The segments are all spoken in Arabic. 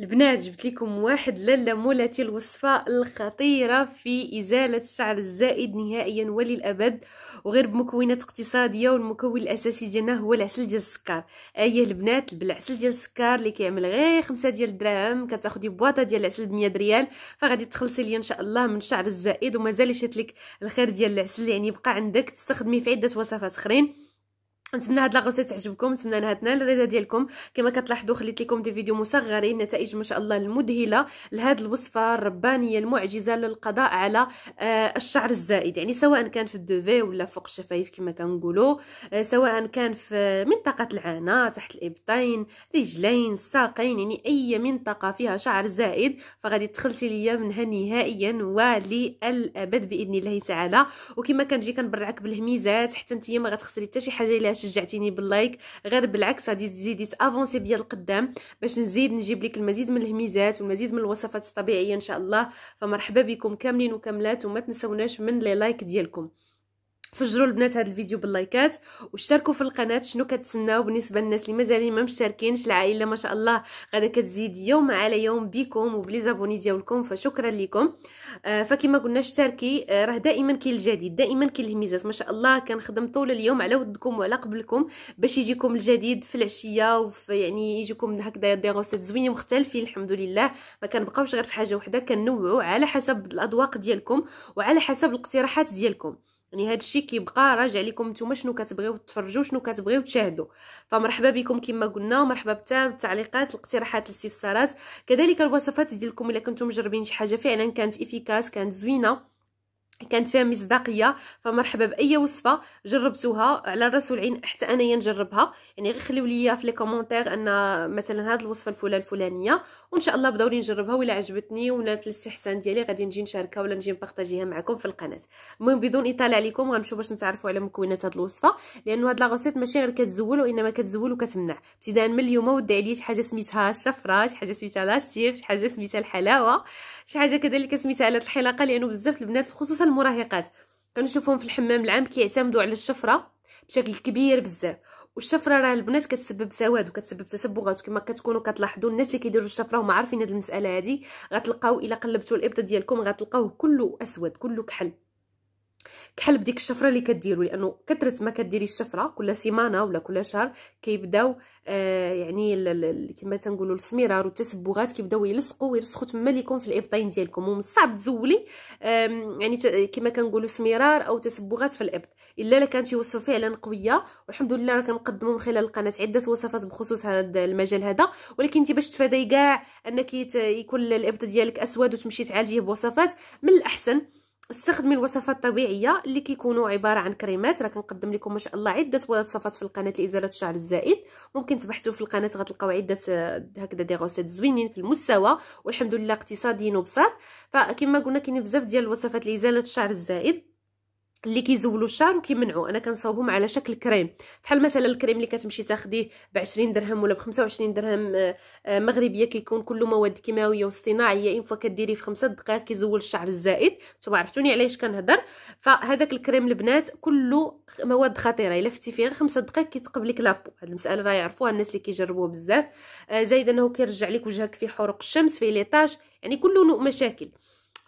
البنات جبت لكم واحد لالة مولاتي الوصفة الخطيرة في إزالة الشعر الزائد نهائيا وللأبد وغير بمكونات اقتصادية والمكون الأساسي ديالنا هو العسل ديال السكر أيه البنات بالعسل ديال السكر اللي كيعمل غير خمسة ديال الدراهم كتاخدي بواطة ديال العسل بمية ريال فغادي تخلصي ليا إن شاء الله من الشعر الزائد ومازال يشتلك الخير ديال العسل يعني يبقى عندك تستخدمي في عدة وصفات أخرين نتمنى هاد لاغوسي تعجبكم نتمنى انها تنال الرضا ديالكم كما كتلاحظوا خليت لكم دي فيديو مصغرين نتائج ما شاء الله المذهله لهاد الوصفه الربانيه المعجزه للقضاء على آه الشعر الزائد يعني سواء كان في الدوفي ولا فوق الشفايف كما كنقولوا آه، سواء كان في منطقه العانه تحت الابطين رجلين الساقين يعني اي منطقه فيها شعر زائد فغادي تخلصي ليا منها نهائيا وللابد باذن الله تعالى وكما كنجي كنبرعك بالهميزات حتى انت ما غتخسري حتى شي حاجه شجعتيني باللايك غير بالعكس غادي تزيدي تافونسي بيا القدام باش نزيد نجيب لك المزيد من الهميزات والمزيد من الوصفات الطبيعيه ان شاء الله فمرحبا بكم كاملين وكاملات وما تنسوناش من لي لايك ديالكم فجروا البنات هذا الفيديو باللايكات واشتركوا في القناه شنو كتسناو بالنسبه للناس اللي مازالين ما مشتركينش العائله ما شاء الله غادا كتزيد يوم على يوم بكم وبلي زابوني ديالكم فشكرا لكم آه فكما قلنا اشتركي آه راه دائما كاين الجديد دائما كاين الهميزات ما شاء الله كنخدم طول اليوم على ودكم وعلى قبلكم باش يجيكم الجديد في العشيه وفي يعني يجيكم هكذا دي غوسيت زوينين مختلفين الحمد لله ما كنبقاوش غير في حاجه وحده كنوعوا على حسب الاذواق ديالكم وعلى حسب الاقتراحات ديالكم يعني هذا الشيء كيبقى راجع لكم نتوما شنو كتبغيو تفرجوا شنو كتبغيو تشاهدوا فمرحبا بكم كما قلنا ومرحبا بتا بالتعليقات الاقتراحات الاستفسارات كذلك الوصفات ديالكم الا كنتم مجربين شي حاجه فعلا كانت افيكاس كانت زوينه كانت فيها مصداقيه فمرحبا باي وصفه جربتوها على راس والعين حتى انايا نجربها يعني غير خليو ليا في لي كومونتير ان مثلا هذه الوصفه الفلان الفلانيه وان شاء الله بدوري نجربها ولا عجبتني نالت الاستحسان ديالي غادي نجي نشاركها ولا نجي نبارطاجيها معكم في القناه المهم بدون اطاله عليكم غنمشيو باش نتعرفوا على مكونات هذه الوصفه لانه هاد لا غوسيت ماشي غير كتزول وانما كتزول وكتمنع ابتداء من اليوم ودي عليا شي حاجه سميتها الشفره شي حاجه سميتها لاسيغ شي حاجه سميتها الحلاوه شي حاجه كذلك سميتها آلة الحلاقه لانه بزاف البنات خصوصا المراهقات كنشوفهم في الحمام العام كيعتمدوا على الشفره بشكل كبير بزاف والشفره راه البنات كتسبب سواد وكتسبب تصبغات كما كتكونوا كتلاحظوا الناس اللي كيديروا الشفره هما عارفين هذه المساله هذه غتلقاو الا قلبتوا الابط ديالكم غتلقاوه كله اسود كله كحل بحال بديك الشفره اللي كديروا لانه كثرت ما كديري الشفره كل سيمانه ولا كل شهر كيبداو آه يعني كما تنقولوا السميرار والتسبغات كيبداو يلصقوا ويرسخوا تما ليكم في الابطين ديالكم ومن الصعب تزولي يعني كما كنقولوا سميرار او تسبغات في الابط الا الا كانت شي وصفه فعلا قويه والحمد لله راه كنقدموا من خلال القناه عده وصفات بخصوص هذا المجال هذا ولكن انت باش تفادي كاع انك يكون الابط ديالك اسود وتمشي تعالجيه بوصفات من الاحسن استخدمي الوصفات الطبيعيه اللي كيكونوا عباره عن كريمات راه كنقدم لكم ما شاء الله عده وصفات في القناه لازاله الشعر الزائد ممكن تبحثوا في القناه غتلقاو عده آه، هكذا دي غوسيت زوينين في المستوى والحمد لله اقتصاديين وبساط فكما قلنا كاين بزاف ديال الوصفات لازاله الشعر الزائد اللي كيزولوا الشعر وكيمنعوا انا كنصاوبهم على شكل كريم بحال مثلا الكريم اللي كتمشي تاخديه ب 20 درهم ولا ب 25 درهم آه، آه، مغربيه كيكون كله مواد كيماويه واصطناعيه انفا فوا كديريه في 5 دقائق كيزول الشعر الزائد نتوما عرفتوني علاش كنهضر فهذاك الكريم البنات كله مواد خطيره الا فتي فيه 5 دقائق كيتقب لك لابو هاد المساله راه يعرفوها الناس اللي كيجربوه بزاف آه، زائد انه كيرجع لك وجهك في حروق الشمس في ليطاج يعني كله مشاكل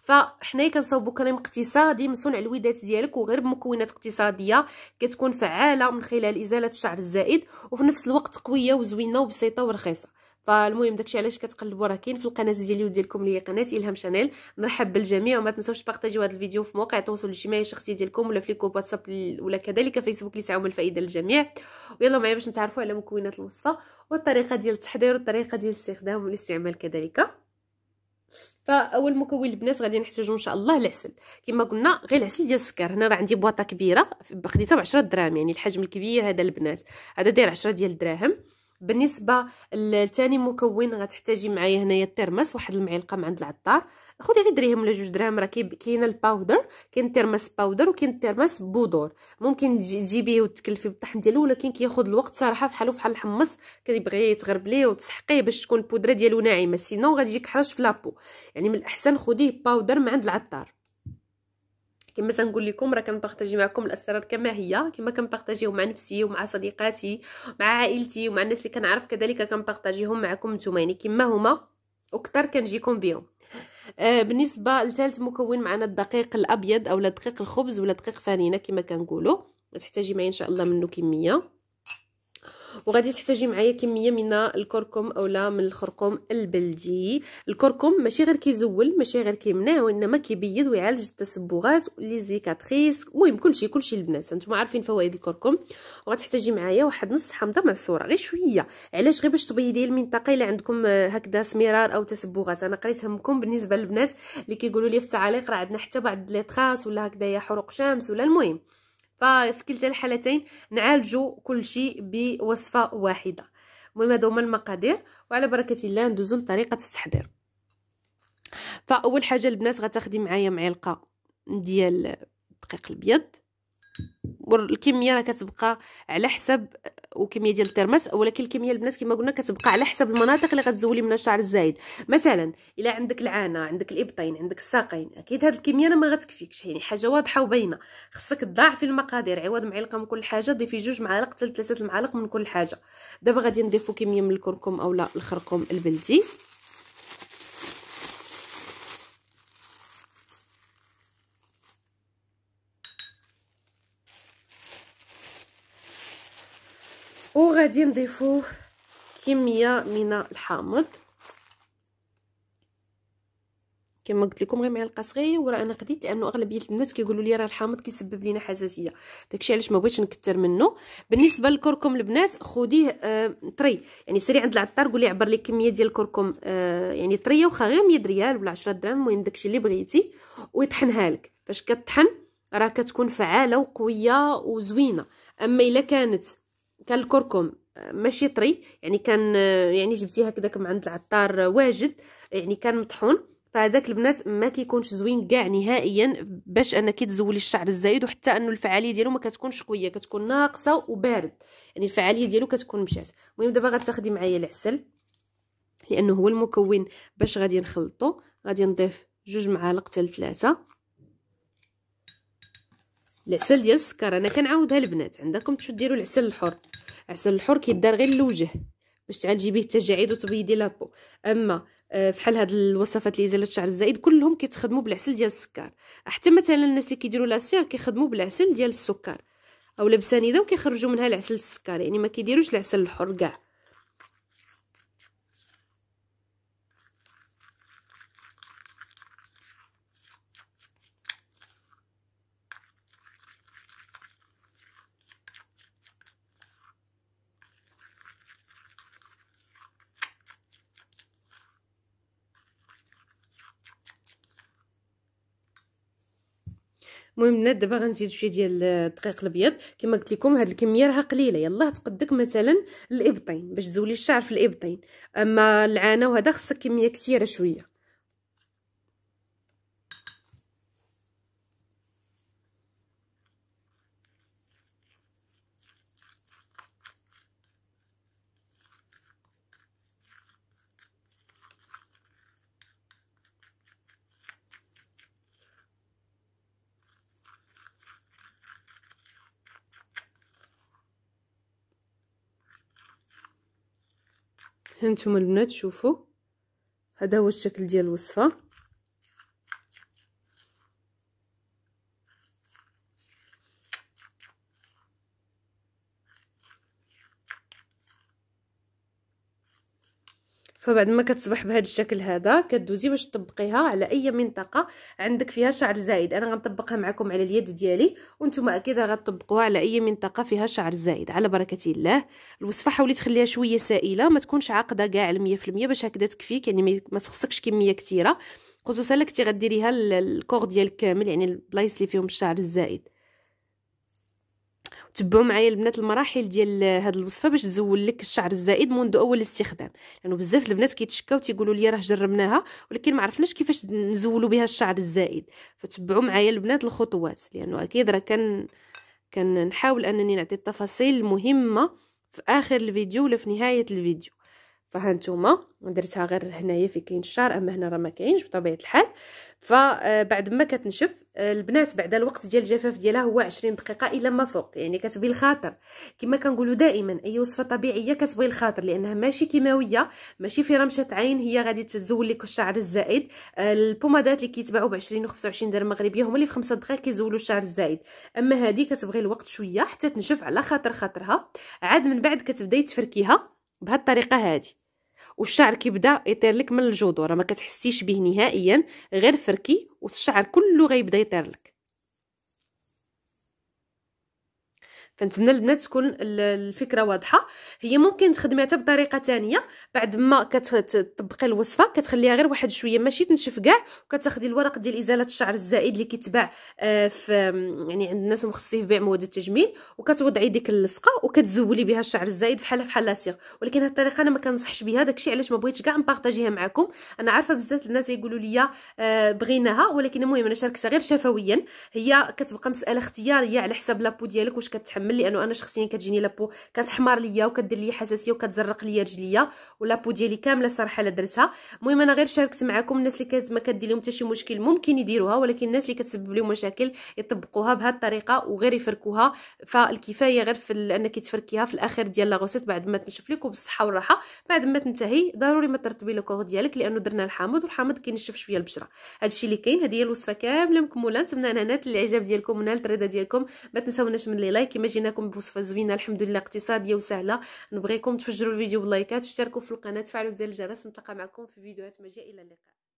فحنايا كنصاوبو كريم اقتصادي من صنع الودات ديالك وغير بمكونات اقتصاديه كتكون فعاله من خلال ازاله الشعر الزائد وفي نفس الوقت قويه وزوينه وبسيطه ورخيصه فالمهم داكشي علاش كتقلبوا راه كاين في القناه ديالي وديالكم اللي هي قناه الهام شانيل نرحب بالجميع وما تنساوش بارطاجيو هذا الفيديو في مواقع التواصل الاجتماعي الشخصي ديالكم ولا في الكوب واتساب ولا كذلك فيسبوك لتعاون الفائده للجميع ويلا معايا باش نتعرفوا على مكونات الوصفه والطريقه ديال التحضير والطريقه ديال الاستخدام والاستعمال كذلك فاول مكون البنات غادي نحتاجو ان شاء الله العسل كما قلنا غير العسل ديال السكر هنا راه عندي بواطه كبيره خديتها ب 10 دراهم يعني الحجم الكبير هذا البنات هذا داير 10 ديال الدراهم بالنسبه لثاني مكون غتحتاجي معايا هنايا الترمس واحد المعلقه من عند العطار خدي غير درهم ولا جوج دراهم راه كاينه الباودر كاين تيرماس باودر وكاين تيرماس بودور ممكن تجيبيه وتكلفي بالطحن ديالو ولكن كياخذ الوقت صراحه بحالو بحال الحمص كيبغي تغربليه وتسحقيه باش تكون البودره ديالو ناعمه سينو غادي يجيك حرش في لابو يعني من الاحسن خديه باودر من عند العطار كما تنقول لكم راه كنبارطاجي معكم الاسرار كما هي كما كنبارطاجيهم مع نفسي ومع صديقاتي مع عائلتي ومع الناس اللي كنعرف كذلك كنبارطاجيهم معكم نتوما يعني كما هما اكثر كنجيكم بهم آه، بالنسبه لثالث مكون معنا الدقيق الابيض او دقيق الخبز ولا دقيق فانينة كما كنقولوا تحتاجي معايا ان شاء الله منه كميه وغادي تحتاجي معايا كميه من الكركم اولا من الخرقوم البلدي الكركم ماشي غير كيزول ماشي غير كيمنع وانما كيبيض ويعالج التسبغات لي زيكاتريس المهم كلشي كلشي البنات نتوما عارفين فوائد الكركم وغتحتاجي معايا واحد نص حامضه معصوره غير شويه علاش غير باش تبيضي المنطقه الا عندكم هكذا سمرار او تسبغات انا قريتهمكم بالنسبه للبنات اللي كيقولوا لي في التعاليق راه عندنا حتى بعض لي تراس ولا هكذايا حروق شمس ولا المهم ففي كلتا الحالتين نعالجوا كل شيء بوصفه واحده المهم هادو هما المقادير وعلى بركه الله ندوزو لطريقه التحضير فاول حاجه البنات غتاخدي معايا معلقه ديال الدقيق الابيض الكميه راه كتبقى على حسب وكميه ديال الترمس ولكن الكميه البنات كما قلنا كتبقى على حسب المناطق اللي غتزولي منها الشعر الزايد مثلا الا عندك العانه عندك الابطين عندك الساقين اكيد هاد الكميه ما غتكفيكش يعني حاجه واضحه وباينه خصك تضاعفي المقادير عوض معلقه من كل حاجه ضيفي جوج معالق حتى ثلاثه المعالق من كل حاجه دابا غادي نضيفو كميه من الكركم اولا الخرقوم البلدي وغادي نضيفو كميه من الحامض كما قلت لكم غير معلقه صغيره انا قديت لانه اغلبيه الناس كيقولوا لي راه الحامض كيسبب لينا حساسيه داكشي علاش ما بغيتش نكثر منه بالنسبه للكركم البنات خديه آه طري يعني سيري عند العطار قولي عبر لي كميه ديال الكركم آه يعني طريه وخا غير 100 ريال ولا 10 درهم المهم داكشي اللي بغيتي ويطحنها لك فاش كطحن راه كتكون فعاله وقويه وزوينه اما الا كانت كان الكركم آه، ماشي طري يعني كان آه، يعني جبتيه هكذاك من عند العطار آه، واجد يعني كان مطحون فهذاك البنات ما كيكونش زوين كاع نهائيا باش انك تزولي الشعر الزايد وحتى انه الفعاليه ديالو ما كتكونش قويه كتكون ناقصه وبارد يعني الفعاليه ديالو كتكون مشات المهم دابا غتاخدي معايا العسل لانه هو المكون باش غادي نخلطو غادي نضيف جوج معالق حتى ثلاثه العسل ديال السكر انا كنعاودها البنات عندكم تشو ديروا العسل الحر العسل الحر كيدار غير للوجه باش تعالجي به التجاعيد وتبيدي لابو اما آه، فحال هاد الوصفات ازاله الشعر الزائد كلهم كيتخدموا بالعسل ديال السكر حتى مثلا الناس اللي كيديروا لاسير كيخدموا بالعسل ديال السكر اولا بسنيده وكيخرجوا منها العسل السكر يعني ما كيديروش العسل الحر كاع المهم دابا غنزيد شويه ديال الدقيق الابيض كما قلت لكم هذه الكميه راها قليله يلاه تقدك مثلا الابطين باش تزولي الشعر في الابطين اما العانه وهذا خصك كميه كثيره شويه هانتوما البنات شوفوا هذا هو الشكل ديال الوصفه فبعد ما كتصبح بهذا الشكل هذا كدوزي باش تطبقيها على اي منطقه عندك فيها شعر زائد انا غنطبقها معكم على اليد ديالي وانتم اكيد غتطبقوها على اي منطقه فيها شعر زائد على بركه الله الوصفه حاولي تخليها شويه سائله ما تكونش عاقده كاع على 100% باش هكذا تكفيك يعني ما تخصكش كميه كثيره خصوصا لك تغديريها غديريها الكور ديالك كامل يعني البلايص اللي فيهم الشعر الزائد تبعوا معايا البنات المراحل ديال هاد الوصفه باش تزول لك الشعر الزائد منذ اول استخدام لانه يعني بزاف البنات كيتشكاو تيقولوا لي راه جربناها ولكن ما عرفناش كيفاش نزولوا بها الشعر الزائد فتبعوا معايا البنات الخطوات لانه اكيد راه كان كنحاول انني نعطي التفاصيل المهمه في اخر الفيديو ولا في نهايه الفيديو فها نتوما درتها غير هنايا في كاين الشعر اما هنا راه ما كاينش بطبيعه الحال فبعد آه، ما كتنشف آه، البنات بعد الوقت ديال الجفاف ديالها هو 20 دقيقه الا ما فوق يعني كتبغي الخاطر كما كنقولوا دائما اي وصفه طبيعيه كتبغي الخاطر لانها ماشي كيماويه ماشي في رمشه عين هي غادي تزول لك الشعر الزائد آه، البومادات اللي كيتباعوا ب 20 و 25 درهم مغربيه هما اللي في 5 دقائق كيزولوا الشعر الزائد اما هذه كتبغي الوقت شويه حتى تنشف على خاطر خاطرها عاد من بعد كتبداي تفركيها بهالطريقه هذه والشعر كيبدا يطير لك من الجذور ما كتحسيش به نهائيا غير فركي والشعر كله غيبدا يطير لك فنتمنى البنات تكون الفكره واضحه هي ممكن تخدميها بطريقه ثانيه بعد ما كتطبقي الوصفه كتخليها غير واحد شويه ماشي تنشف كاع وكتاخدي الورق ديال ازاله الشعر الزائد اللي كيتباع آه، في يعني عند الناس مخصصين في بيع مواد التجميل وكتوضعي ديك اللصقه وكتزولي بها الشعر الزائد بحال بحال لاسيغ ولكن هاد الطريقه انا ما كنصحش بها داكشي علاش ما بغيتش كاع نبارطاجيها معكم انا عارفه بزاف الناس يقولوا لي آه، بغيناها ولكن المهم انا شاركتها غير شفويا هي كتبقى مساله اختياريه على حساب لابو ديالك واش كتحمل كنحمل لانه انا شخصيا كتجيني لابو كتحمر ليا وكدير ليا حساسيه وكتزرق ليا رجليا ولابو ديالي كامله صراحه لا درتها المهم انا غير شاركت معكم الناس اللي كانت ما كدير لهم حتى شي مشكل ممكن يديروها ولكن الناس اللي كتسبب لهم مشاكل يطبقوها بهذه الطريقه وغير يفركوها فالكفايه غير في انك تفركيها في الاخر ديال لاغوسيت بعد ما تنشف لك وبالصحه والراحه بعد ما تنتهي ضروري ما ترطبي لو ديالك لانه درنا الحامض والحامض كينشف شويه البشره هادشي اللي كاين هذه هي الوصفه كامله مكموله نتمنى انها نالت الاعجاب ديالكم ونالت الرضا ديالكم ما تنساوناش من لي لايك كما جيناكم بوصفه زوينه الحمد لله اقتصاديه وسهله نبغيكم تفجروا الفيديو بلايكات اشتركوا في القناه تفعلوا زر الجرس نتلاقى معكم في فيديوهات مجيئه الى اللقاء